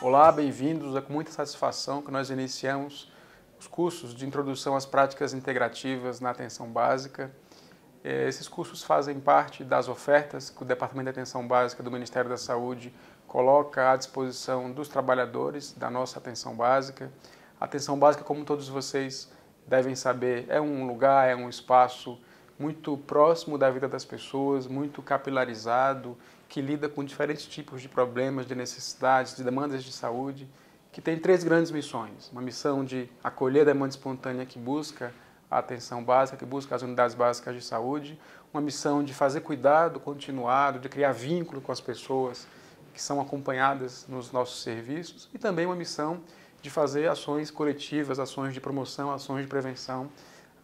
Olá, bem-vindos. É com muita satisfação que nós iniciamos os cursos de introdução às práticas integrativas na atenção básica. É, esses cursos fazem parte das ofertas que o Departamento de Atenção Básica do Ministério da Saúde coloca à disposição dos trabalhadores da nossa atenção básica. A atenção básica, como todos vocês devem saber, é um lugar, é um espaço muito próximo da vida das pessoas, muito capilarizado, que lida com diferentes tipos de problemas, de necessidades, de demandas de saúde, que tem três grandes missões. Uma missão de acolher a demanda espontânea que busca a atenção básica, que busca as unidades básicas de saúde, uma missão de fazer cuidado continuado, de criar vínculo com as pessoas que são acompanhadas nos nossos serviços e também uma missão de fazer ações coletivas, ações de promoção, ações de prevenção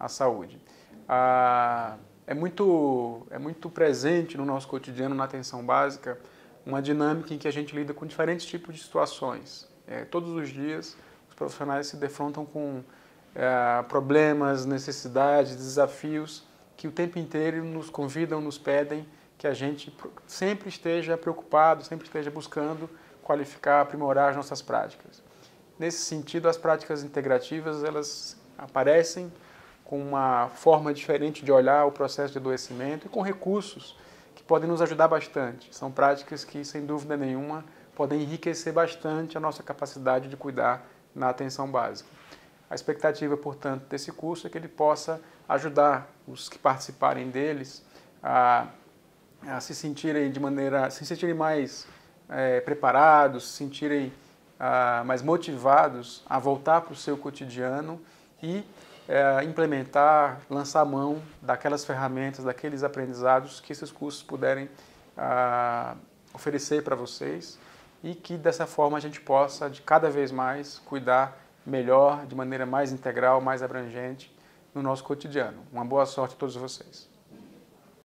à saúde. Ah, é, muito, é muito presente no nosso cotidiano, na atenção básica, uma dinâmica em que a gente lida com diferentes tipos de situações. É, todos os dias, os profissionais se defrontam com é, problemas, necessidades, desafios que o tempo inteiro nos convidam, nos pedem que a gente sempre esteja preocupado, sempre esteja buscando qualificar, aprimorar as nossas práticas. Nesse sentido, as práticas integrativas elas aparecem com uma forma diferente de olhar o processo de adoecimento e com recursos que podem nos ajudar bastante. São práticas que, sem dúvida nenhuma, podem enriquecer bastante a nossa capacidade de cuidar na atenção básica. A expectativa, portanto, desse curso é que ele possa ajudar os que participarem deles a, a se sentirem de maneira, se sentirem mais é, preparados, se sentirem ah, mais motivados a voltar para o seu cotidiano e é, implementar, lançar mão daquelas ferramentas, daqueles aprendizados que esses cursos puderem ah, oferecer para vocês e que dessa forma a gente possa de cada vez mais cuidar melhor, de maneira mais integral, mais abrangente no nosso cotidiano. Uma boa sorte a todos vocês.